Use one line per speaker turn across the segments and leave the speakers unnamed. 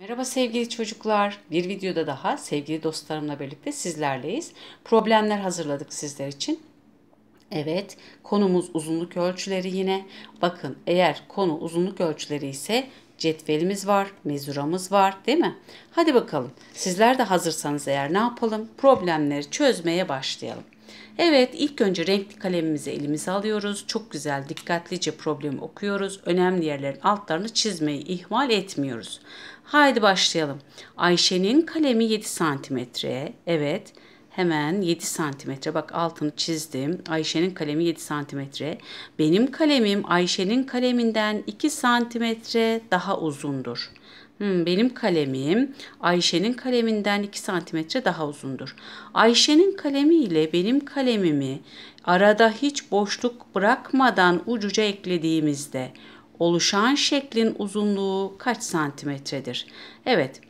Merhaba sevgili çocuklar. Bir videoda daha sevgili dostlarımla birlikte sizlerleyiz. Problemler hazırladık sizler için. Evet, konumuz uzunluk ölçüleri yine. Bakın eğer konu uzunluk ölçüleri ise cetvelimiz var, mezuramız var değil mi? Hadi bakalım. Sizler de hazırsanız eğer ne yapalım? Problemleri çözmeye başlayalım. Evet ilk önce renkli kalemimizi elimize alıyoruz. Çok güzel dikkatlice problemi okuyoruz. Önemli yerlerin altlarını çizmeyi ihmal etmiyoruz. Haydi başlayalım. Ayşe'nin kalemi 7 santimetre. Evet hemen 7 santimetre. Bak altını çizdim. Ayşe'nin kalemi 7 santimetre. Benim kalemim Ayşe'nin kaleminden 2 santimetre daha uzundur. Hmm, benim kalemim Ayşe'nin kaleminden 2 santimetre daha uzundur. Ayşe'nin kalemi ile benim kalemimi arada hiç boşluk bırakmadan ucuca eklediğimizde oluşan şeklin uzunluğu kaç santimetredir? Evet.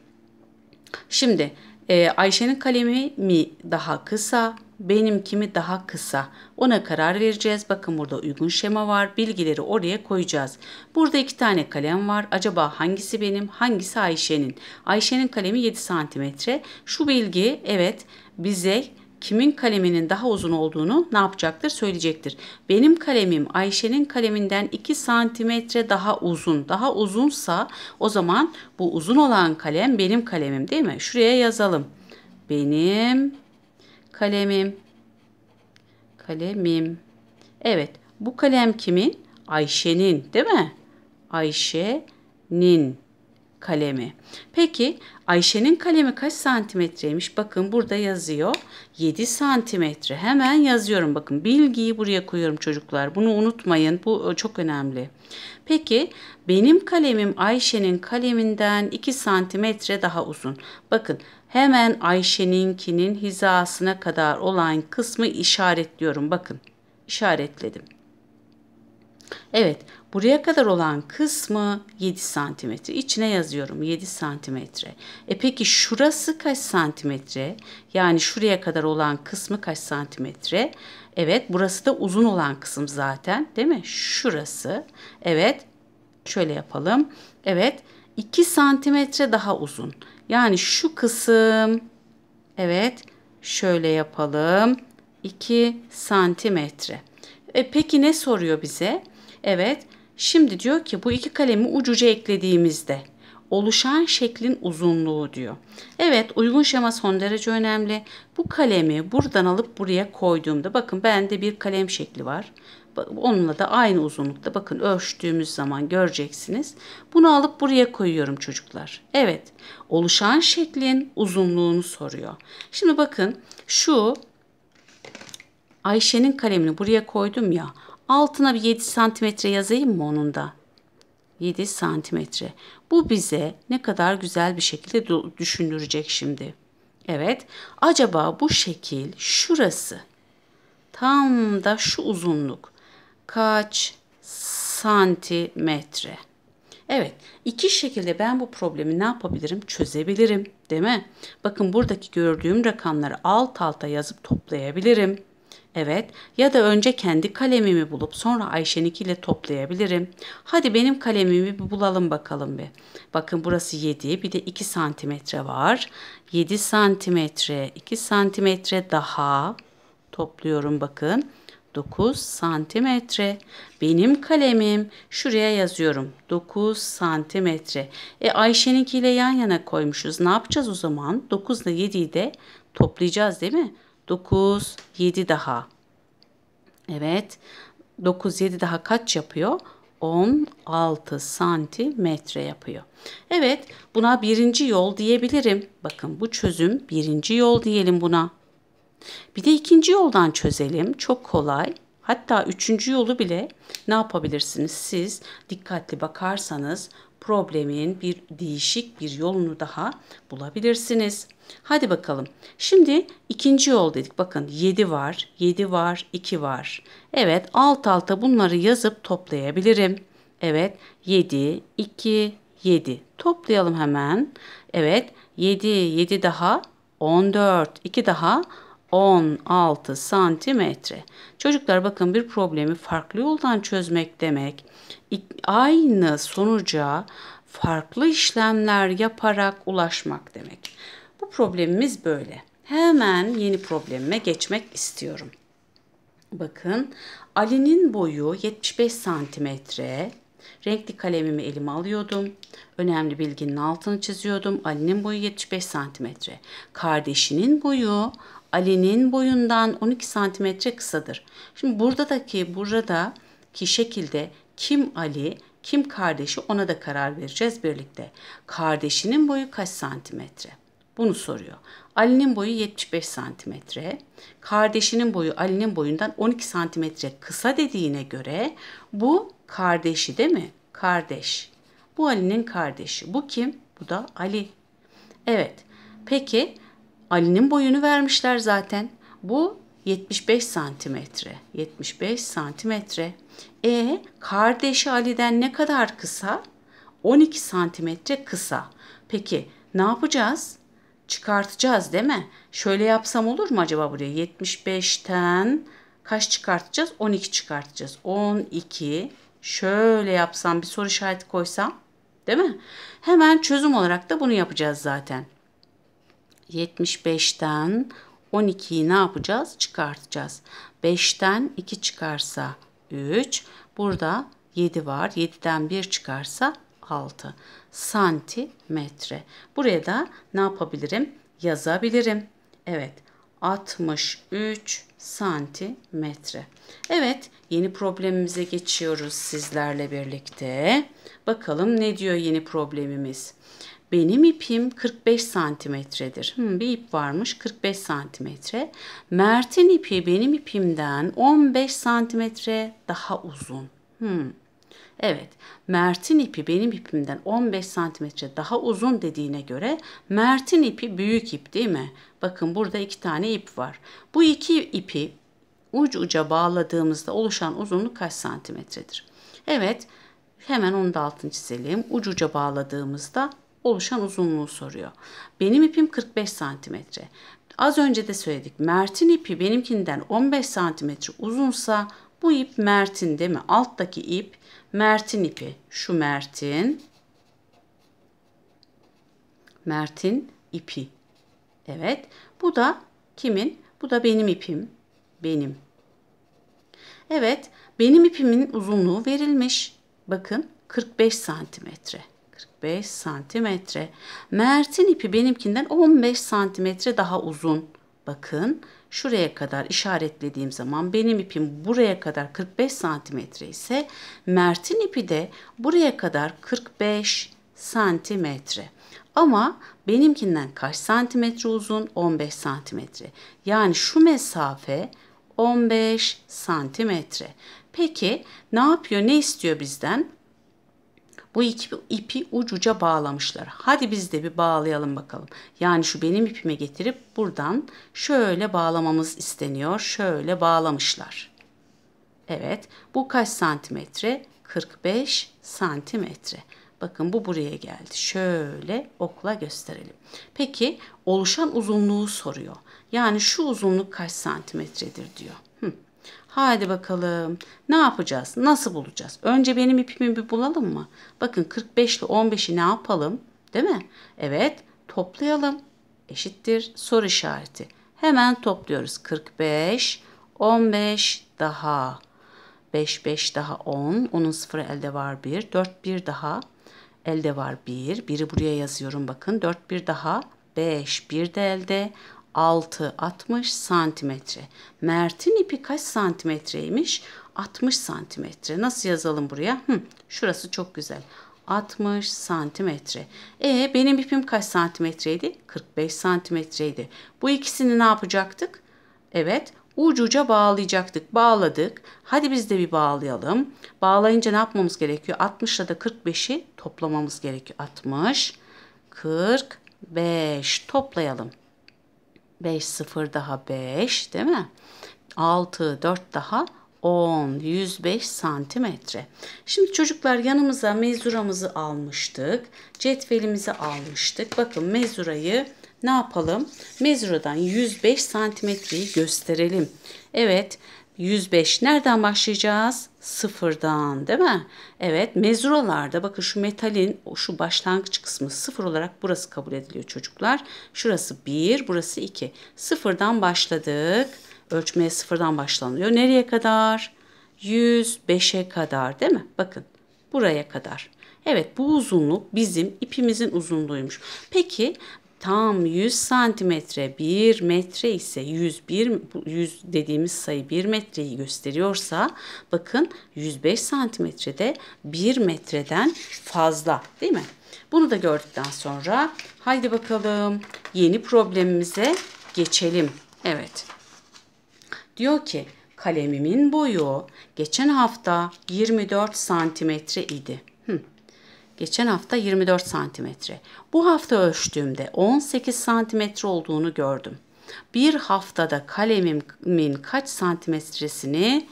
Şimdi e, Ayşe'nin kalemi mi daha kısa, benimkimi daha kısa. Ona karar vereceğiz. Bakın burada uygun şema var. Bilgileri oraya koyacağız. Burada iki tane kalem var. Acaba hangisi benim, hangisi Ayşe'nin? Ayşe'nin kalemi 7 santimetre. Şu bilgi evet bize kimin kaleminin daha uzun olduğunu ne yapacaktır söyleyecektir. Benim kalemim Ayşe'nin kaleminden 2 santimetre daha uzun. Daha uzunsa o zaman bu uzun olan kalem benim kalemim değil mi? Şuraya yazalım. Benim kalemim. Kalemim. Evet, bu kalem kimin? Ayşe'nin, değil mi? Ayşe'nin kalemi. Peki Ayşe'nin kalemi kaç santimetreymiş? Bakın burada yazıyor. 7 santimetre. Hemen yazıyorum. Bakın bilgiyi buraya koyuyorum çocuklar. Bunu unutmayın. Bu e, çok önemli. Peki benim kalemim Ayşe'nin kaleminden 2 santimetre daha uzun. Bakın hemen Ayşe'ninkinin hizasına kadar olan kısmı işaretliyorum. Bakın işaretledim. Evet buraya kadar olan kısmı 7 santimetre. İçine yazıyorum 7 santimetre. E peki şurası kaç santimetre? Yani şuraya kadar olan kısmı kaç santimetre? Evet burası da uzun olan kısım zaten değil mi? Şurası. Evet şöyle yapalım. Evet 2 santimetre daha uzun. Yani şu kısım evet şöyle yapalım. 2 santimetre. E, peki ne soruyor bize? Evet şimdi diyor ki bu iki kalemi ucuca eklediğimizde oluşan şeklin uzunluğu diyor. Evet uygun şema son derece önemli. Bu kalemi buradan alıp buraya koyduğumda bakın bende bir kalem şekli var. Onunla da aynı uzunlukta bakın ölçtüğümüz zaman göreceksiniz. Bunu alıp buraya koyuyorum çocuklar. Evet oluşan şeklin uzunluğunu soruyor. Şimdi bakın şu Ayşe'nin kalemini buraya koydum ya. Altına bir 7 santimetre yazayım mı onun da? 7 santimetre. Bu bize ne kadar güzel bir şekilde düşündürecek şimdi. Evet, acaba bu şekil şurası tam da şu uzunluk kaç santimetre? Evet, iki şekilde ben bu problemi ne yapabilirim? Çözebilirim, değil mi? Bakın buradaki gördüğüm rakamları alt alta yazıp toplayabilirim. Evet, ya da önce kendi kalemimi bulup sonra Ayşe'ninkiyle toplayabilirim. Hadi benim kalemimi bir bulalım bakalım bir. Bakın burası 7, bir de 2 santimetre var. 7 santimetre, 2 santimetre daha topluyorum bakın. 9 santimetre. Benim kalemim şuraya yazıyorum. 9 santimetre. E Ayşe'ninkiyle yan yana koymuşuz. Ne yapacağız o zaman? 9 ile 7'yi de toplayacağız değil mi? 9, 7 daha. Evet. 9, 7 daha kaç yapıyor? 16 santimetre yapıyor. Evet buna birinci yol diyebilirim. Bakın bu çözüm birinci yol diyelim buna. Bir de ikinci yoldan çözelim. Çok kolay. Hatta üçüncü yolu bile ne yapabilirsiniz? Siz dikkatli bakarsanız problemin bir değişik bir yolunu daha bulabilirsiniz. Hadi bakalım. Şimdi ikinci yol dedik. Bakın 7 var, 7 var, 2 var. Evet alt alta bunları yazıp toplayabilirim. Evet 7, 2, 7. Toplayalım hemen. Evet 7, 7 daha 14, 2 daha 14. 16 santimetre. Çocuklar bakın bir problemi farklı yoldan çözmek demek aynı sonuca farklı işlemler yaparak ulaşmak demek. Bu problemimiz böyle. Hemen yeni problemime geçmek istiyorum. Bakın Ali'nin boyu 75 santimetre. Renkli kalemimi elime alıyordum. Önemli bilginin altını çiziyordum. Ali'nin boyu 75 santimetre. Kardeşinin boyu Ali'nin boyundan 12 santimetre kısadır. Şimdi buradaki burada ki şekilde kim Ali kim kardeşi ona da karar vereceğiz birlikte. Kardeşinin boyu kaç santimetre? Bunu soruyor. Ali'nin boyu 75 santimetre. Kardeşinin boyu Ali'nin boyundan 12 santimetre kısa dediğine göre bu kardeşi değil mi? Kardeş. Bu Ali'nin kardeşi. Bu kim? Bu da Ali. Evet. Peki Ali'nin boyunu vermişler zaten. Bu 75 santimetre. 75 santimetre. E kardeşi Ali'den ne kadar kısa? 12 santimetre kısa. Peki ne yapacağız? Çıkartacağız değil mi? Şöyle yapsam olur mu acaba buraya? 75'ten kaç çıkartacağız? 12 çıkartacağız. 12 şöyle yapsam bir soru işareti koysam değil mi? Hemen çözüm olarak da bunu yapacağız zaten. 75'ten 12'yi ne yapacağız? Çıkartacağız. 5'ten 2 çıkarsa 3. Burada 7 var. 7'den 1 çıkarsa 6 santimetre. Buraya da ne yapabilirim? Yazabilirim. Evet. 63 santimetre. Evet yeni problemimize geçiyoruz sizlerle birlikte. Bakalım ne diyor yeni problemimiz. Benim ipim 45 santimetredir. Hmm, bir ip varmış 45 santimetre. Mert'in ipi benim ipimden 15 santimetre daha uzun. Hmm. Evet, Mert'in ipi benim ipimden 15 santimetre daha uzun dediğine göre Mert'in ipi büyük ip değil mi? Bakın burada iki tane ip var. Bu iki ipi ucu uca bağladığımızda oluşan uzunluk kaç santimetredir? Evet, hemen onun da altını çizelim. Ucu uca bağladığımızda oluşan uzunluğu soruyor. Benim ipim 45 santimetre. Az önce de söyledik. Mert'in ipi benimkinden 15 santimetre uzunsa bu ip Mert'in değil mi? Alttaki ip Mert'in ipi. Şu Mert'in. Mert'in ipi. Evet. Bu da kimin? Bu da benim ipim. Benim. Evet. Benim ipimin uzunluğu verilmiş. Bakın 45 santimetre. 45 santimetre. Mert'in ipi benimkinden 15 santimetre daha uzun. Bakın şuraya kadar işaretlediğim zaman benim ipim buraya kadar 45 santimetre ise Mert'in ipi de buraya kadar 45 santimetre. Ama benimkinden kaç santimetre uzun? 15 santimetre. Yani şu mesafe 15 santimetre. Peki ne yapıyor? Ne istiyor bizden? Bu iki ipi ucuca bağlamışlar. Hadi biz de bir bağlayalım bakalım. Yani şu benim ipime getirip buradan şöyle bağlamamız isteniyor. Şöyle bağlamışlar. Evet bu kaç santimetre? 45 santimetre. Bakın bu buraya geldi. Şöyle okla gösterelim. Peki oluşan uzunluğu soruyor. Yani şu uzunluk kaç santimetredir diyor. Hadi bakalım. Ne yapacağız? Nasıl bulacağız? Önce benim ipimi bir bulalım mı? Bakın 45 ile 15'i ne yapalım? Değil mi? Evet. Toplayalım. Eşittir soru işareti. Hemen topluyoruz. 45, 15 daha. 5, 5 daha 10. Onun sıfırı elde var 1. 4, 1 daha. Elde var 1. 1'i buraya yazıyorum bakın. 4, 1 daha. 5, 1 de elde. 6 60 santimetre. Mert'in ipi kaç santimetreymiş? 60 santimetre. Nasıl yazalım buraya? Hı, şurası çok güzel. 60 santimetre. Ee, benim ipim kaç santimetreydi? 45 santimetreydi. Bu ikisini ne yapacaktık? Evet ucuca bağlayacaktık. Bağladık. Hadi biz de bir bağlayalım. Bağlayınca ne yapmamız gerekiyor? 60 ile de 45'i toplamamız gerekiyor. 60, 45 toplayalım. 5 0 daha 5 değil mi? 6 4 daha 10 105 santimetre. Şimdi çocuklar yanımıza mezuramızı almıştık. Cetvelimizi almıştık. Bakın mezurayı ne yapalım? Mezuradan 105 santimetreyi gösterelim. Evet 105 nereden başlayacağız? Sıfırdan değil mi? Evet mezuralarda bakın şu metalin şu başlangıç kısmı sıfır olarak burası kabul ediliyor çocuklar. Şurası 1 burası 2. Sıfırdan başladık. Ölçmeye sıfırdan başlanıyor. Nereye kadar? 105'e kadar değil mi? Bakın buraya kadar. Evet bu uzunluk bizim ipimizin uzunluğuymuş. Peki tam 100 santimetre 1 metre ise 101 100 dediğimiz sayı 1 metreyi gösteriyorsa bakın 105 santimetrede 1 metreden fazla değil mi? Bunu da gördükten sonra haydi bakalım yeni problemimize geçelim. Evet. Diyor ki kalemimin boyu geçen hafta 24 santimetre idi. Hı. Geçen hafta 24 santimetre. Bu hafta ölçtüğümde 18 santimetre olduğunu gördüm. Bir haftada kalemimin kaç santimetresini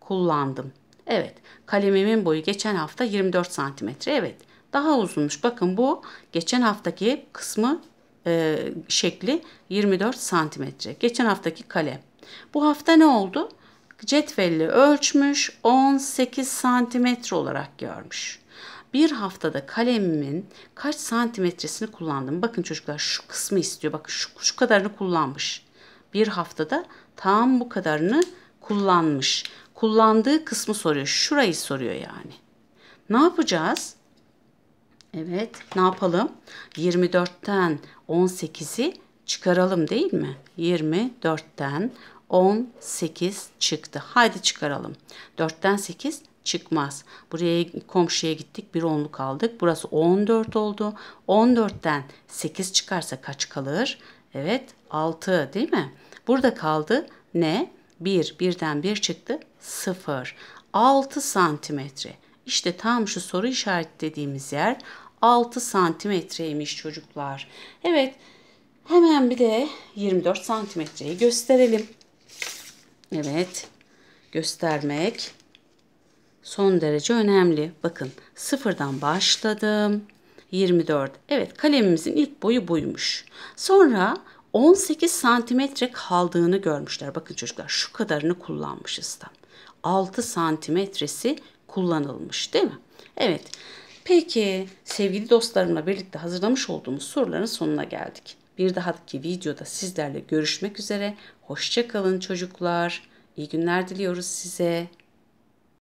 kullandım? Evet, kalemimin boyu geçen hafta 24 santimetre. Evet, daha uzunmuş. Bakın bu geçen haftaki kısmı e, şekli 24 santimetre. Geçen haftaki kalem. Bu hafta ne oldu? Cetvelle ölçmüş 18 santimetre olarak görmüş bir haftada kalemimin kaç santimetresini kullandım. Bakın çocuklar şu kısmı istiyor. Bakın şu, şu kadarını kullanmış. Bir haftada tam bu kadarını kullanmış. Kullandığı kısmı soruyor. Şurayı soruyor yani. Ne yapacağız? Evet ne yapalım? 24'ten 18'i çıkaralım değil mi? 24'ten 18 çıktı. Haydi çıkaralım. 4'ten 8 çıkmaz. Buraya komşuya gittik bir onluk aldık. Burası 14 oldu. 14'ten 8 çıkarsa kaç kalır? Evet 6 değil mi? Burada kaldı ne? 1 birden 1 çıktı 0. 6 santimetre. İşte tam şu soru işareti dediğimiz yer 6 santimetreymiş çocuklar. Evet hemen bir de 24 santimetreyi gösterelim. Evet göstermek son derece önemli. Bakın sıfırdan başladım. 24. Evet kalemimizin ilk boyu buymuş. Sonra 18 santimetre kaldığını görmüşler. Bakın çocuklar şu kadarını kullanmışız tam. 6 santimetresi kullanılmış değil mi? Evet. Peki sevgili dostlarımla birlikte hazırlamış olduğumuz soruların sonuna geldik. Bir dahaki videoda sizlerle görüşmek üzere. Hoşçakalın çocuklar. İyi günler diliyoruz size.